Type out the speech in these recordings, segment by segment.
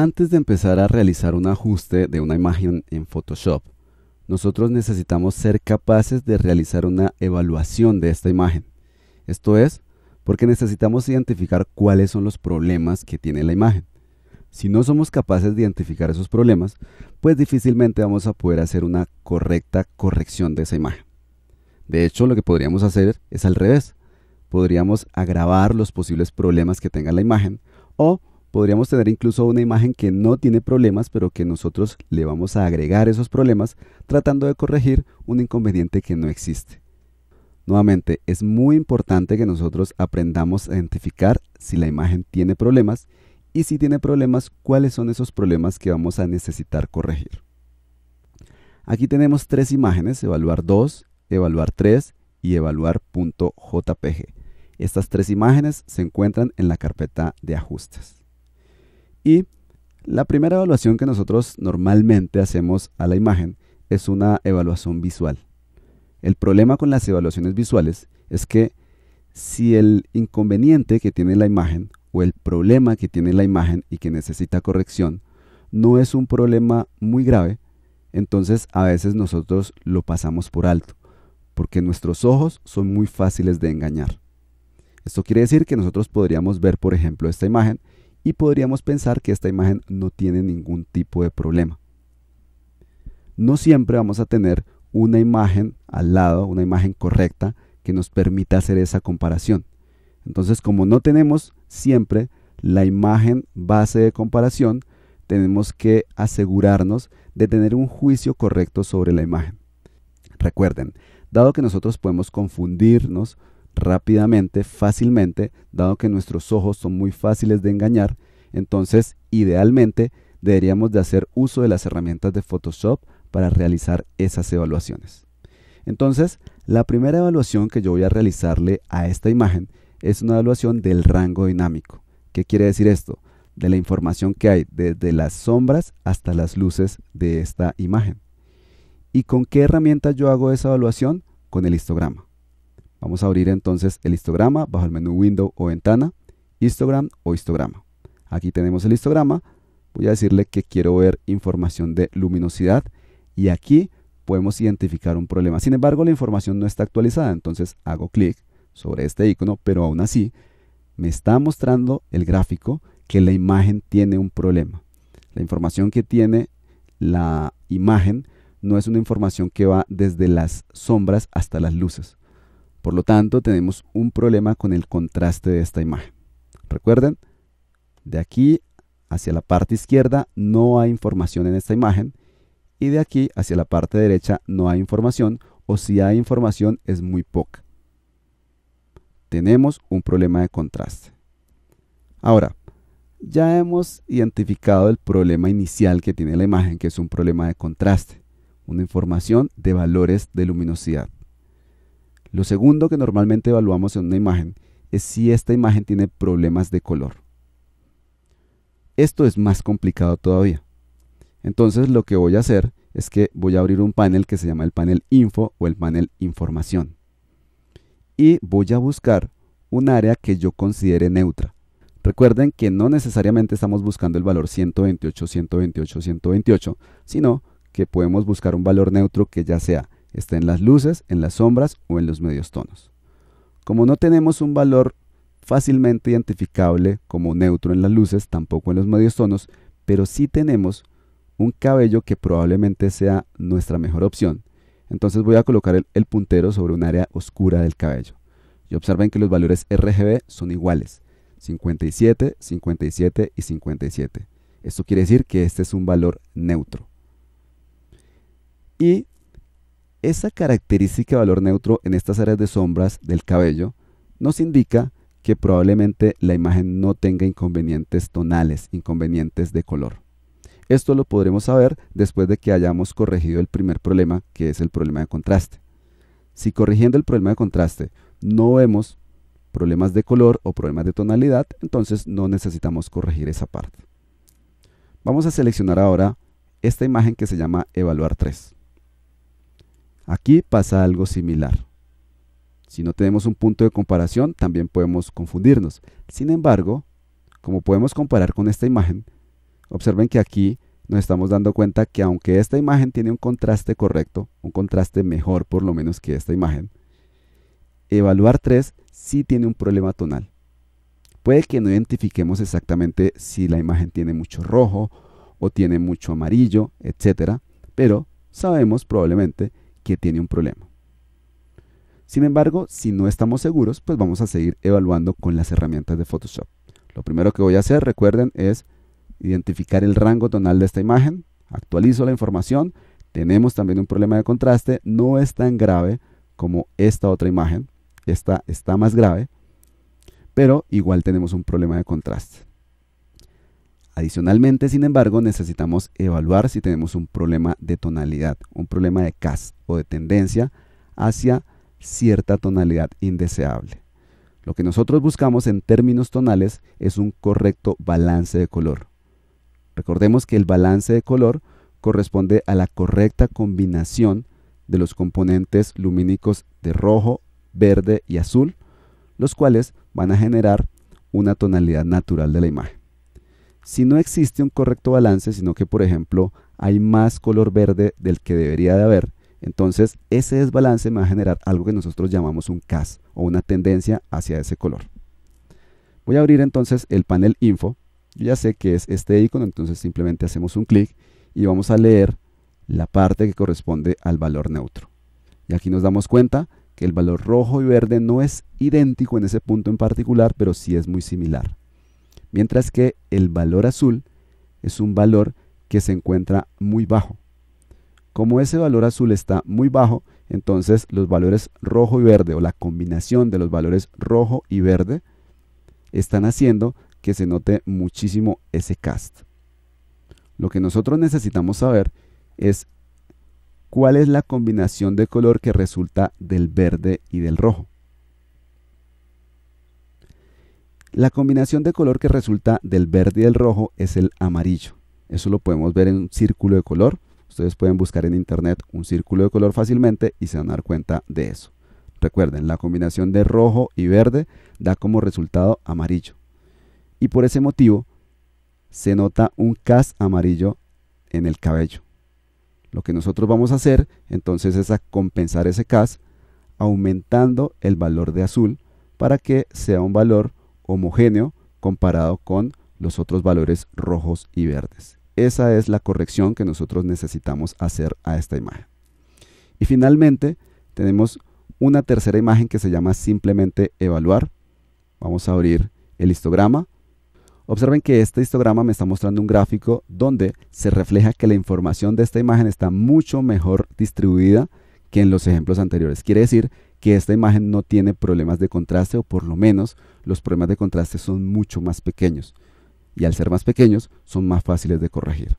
Antes de empezar a realizar un ajuste de una imagen en Photoshop, nosotros necesitamos ser capaces de realizar una evaluación de esta imagen. Esto es, porque necesitamos identificar cuáles son los problemas que tiene la imagen. Si no somos capaces de identificar esos problemas, pues difícilmente vamos a poder hacer una correcta corrección de esa imagen. De hecho, lo que podríamos hacer es al revés. Podríamos agravar los posibles problemas que tenga la imagen o podríamos tener incluso una imagen que no tiene problemas, pero que nosotros le vamos a agregar esos problemas tratando de corregir un inconveniente que no existe. Nuevamente, es muy importante que nosotros aprendamos a identificar si la imagen tiene problemas y si tiene problemas, cuáles son esos problemas que vamos a necesitar corregir. Aquí tenemos tres imágenes, evaluar 2, evaluar 3 y evaluar.jpg. Estas tres imágenes se encuentran en la carpeta de ajustes. Y la primera evaluación que nosotros normalmente hacemos a la imagen es una evaluación visual. El problema con las evaluaciones visuales es que si el inconveniente que tiene la imagen o el problema que tiene la imagen y que necesita corrección no es un problema muy grave, entonces a veces nosotros lo pasamos por alto, porque nuestros ojos son muy fáciles de engañar. Esto quiere decir que nosotros podríamos ver, por ejemplo, esta imagen y podríamos pensar que esta imagen no tiene ningún tipo de problema. No siempre vamos a tener una imagen al lado, una imagen correcta que nos permita hacer esa comparación. Entonces, como no tenemos siempre la imagen base de comparación, tenemos que asegurarnos de tener un juicio correcto sobre la imagen. Recuerden, dado que nosotros podemos confundirnos rápidamente, fácilmente, dado que nuestros ojos son muy fáciles de engañar, entonces idealmente deberíamos de hacer uso de las herramientas de Photoshop para realizar esas evaluaciones. Entonces, la primera evaluación que yo voy a realizarle a esta imagen es una evaluación del rango dinámico. ¿Qué quiere decir esto? De la información que hay desde las sombras hasta las luces de esta imagen. ¿Y con qué herramienta yo hago esa evaluación? Con el histograma. Vamos a abrir entonces el histograma bajo el menú Window o Ventana, Histogram o Histograma. Aquí tenemos el histograma. Voy a decirle que quiero ver información de luminosidad y aquí podemos identificar un problema. Sin embargo, la información no está actualizada, entonces hago clic sobre este icono, pero aún así me está mostrando el gráfico que la imagen tiene un problema. La información que tiene la imagen no es una información que va desde las sombras hasta las luces. Por lo tanto, tenemos un problema con el contraste de esta imagen. Recuerden, de aquí hacia la parte izquierda no hay información en esta imagen y de aquí hacia la parte derecha no hay información o si hay información es muy poca. Tenemos un problema de contraste. Ahora, ya hemos identificado el problema inicial que tiene la imagen, que es un problema de contraste, una información de valores de luminosidad. Lo segundo que normalmente evaluamos en una imagen es si esta imagen tiene problemas de color. Esto es más complicado todavía. Entonces lo que voy a hacer es que voy a abrir un panel que se llama el panel info o el panel información. Y voy a buscar un área que yo considere neutra. Recuerden que no necesariamente estamos buscando el valor 128, 128, 128, sino que podemos buscar un valor neutro que ya sea está en las luces, en las sombras o en los medios tonos. Como no tenemos un valor fácilmente identificable como neutro en las luces, tampoco en los medios tonos, pero sí tenemos un cabello que probablemente sea nuestra mejor opción. Entonces voy a colocar el, puntero sobre un área oscura del cabello. Y observen que los valores RGB son iguales, 57, 57 y 57. Esto quiere decir que este es un valor neutro. Y esa característica de valor neutro en estas áreas de sombras del cabello nos indica que probablemente la imagen no tenga inconvenientes tonales, inconvenientes de color. Esto lo podremos saber después de que hayamos corregido el primer problema, que es el problema de contraste. Si corrigiendo el problema de contraste no vemos problemas de color o problemas de tonalidad, entonces no necesitamos corregir esa parte. Vamos a seleccionar ahora esta imagen que se llama Evaluar 3. Aquí pasa algo similar. Si no tenemos un punto de comparación, también podemos confundirnos. Sin embargo, como podemos comparar con esta imagen, observen que aquí nos estamos dando cuenta que aunque esta imagen tiene un contraste correcto, un contraste mejor por lo menos que esta imagen, evaluar 3 sí tiene un problema tonal. Puede que no identifiquemos exactamente si la imagen tiene mucho rojo o tiene mucho amarillo, etc. Pero sabemos probablemente que tiene un problema. Sin embargo, si no estamos seguros, pues vamos a seguir evaluando con las herramientas de Photoshop. Lo primero que voy a hacer, recuerden, es identificar el rango tonal de esta imagen, actualizo la información, tenemos también un problema de contraste, no es tan grave como esta otra imagen, esta está más grave, pero igual tenemos un problema de contraste. Adicionalmente, sin embargo, necesitamos evaluar si tenemos un problema de tonalidad, un problema de cast o de tendencia hacia cierta tonalidad indeseable. Lo que nosotros buscamos en términos tonales es un correcto balance de color. Recordemos que el balance de color corresponde a la correcta combinación de los componentes lumínicos de rojo, verde y azul, los cuales van a generar una tonalidad natural de la imagen si no existe un correcto balance, sino que por ejemplo hay más color verde del que debería de haber, entonces ese desbalance me va a generar algo que nosotros llamamos un CAS o una tendencia hacia ese color. Voy a abrir entonces el panel info. Yo ya sé que es este icono, entonces simplemente hacemos un clic y vamos a leer la parte que corresponde al valor neutro. Y aquí nos damos cuenta que el valor rojo y verde no es idéntico en ese punto en particular, pero sí es muy similar mientras que el valor azul es un valor que se encuentra muy bajo. Como ese valor azul está muy bajo, entonces los valores rojo y verde o la combinación de los valores rojo y verde están haciendo que se note muchísimo ese cast. Lo que nosotros necesitamos saber es cuál es la combinación de color que resulta del verde y del rojo. La combinación de color que resulta del verde y el rojo es el amarillo. Eso lo podemos ver en un círculo de color. Ustedes pueden buscar en internet un círculo de color fácilmente y se van a dar cuenta de eso. Recuerden, la combinación de rojo y verde da como resultado amarillo. Y por ese motivo se nota un cas amarillo en el cabello. Lo que nosotros vamos a hacer entonces es a compensar ese cas aumentando el valor de azul para que sea un valor homogéneo comparado con los otros valores rojos y verdes. Esa es la corrección que nosotros necesitamos hacer a esta imagen. Y finalmente tenemos una tercera imagen que se llama simplemente evaluar. Vamos a abrir el histograma. Observen que este histograma me está mostrando un gráfico donde se refleja que la información de esta imagen está mucho mejor distribuida que en los ejemplos anteriores. Quiere decir que esta imagen no tiene problemas de contraste o por lo menos los problemas de contraste son mucho más pequeños y al ser más pequeños son más fáciles de corregir.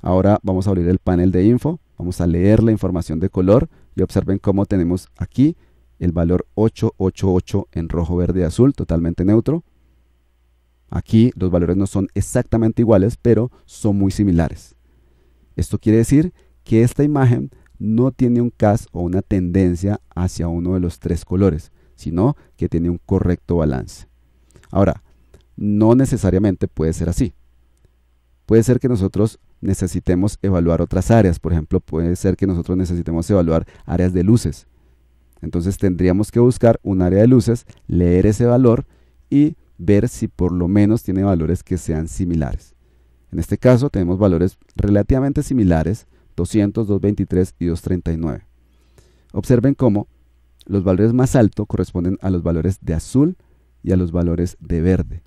Ahora vamos a abrir el panel de info, vamos a leer la información de color y observen cómo tenemos aquí el valor 888 en rojo, verde, azul, totalmente neutro. Aquí los valores no son exactamente iguales, pero son muy similares. Esto quiere decir que esta imagen no tiene un CAS o una tendencia hacia uno de los tres colores, sino que tiene un correcto balance. Ahora, no necesariamente puede ser así. Puede ser que nosotros necesitemos evaluar otras áreas, por ejemplo, puede ser que nosotros necesitemos evaluar áreas de luces. Entonces tendríamos que buscar un área de luces, leer ese valor y ver si por lo menos tiene valores que sean similares. En este caso tenemos valores relativamente similares, 200, 223 y 239. Observen cómo los valores más altos corresponden a los valores de azul y a los valores de verde.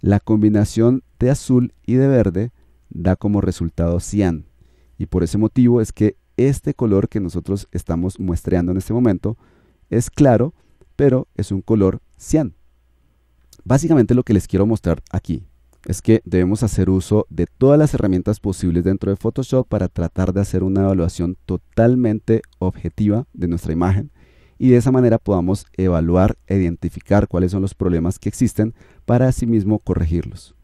La combinación de azul y de verde da como resultado cian y por ese motivo es que este color que nosotros estamos muestreando en este momento es claro, pero es un color cian. Básicamente lo que les quiero mostrar aquí es que debemos hacer uso de todas las herramientas posibles dentro de Photoshop para tratar de hacer una evaluación totalmente objetiva de nuestra imagen y de esa manera podamos evaluar e identificar cuáles son los problemas que existen para asimismo corregirlos.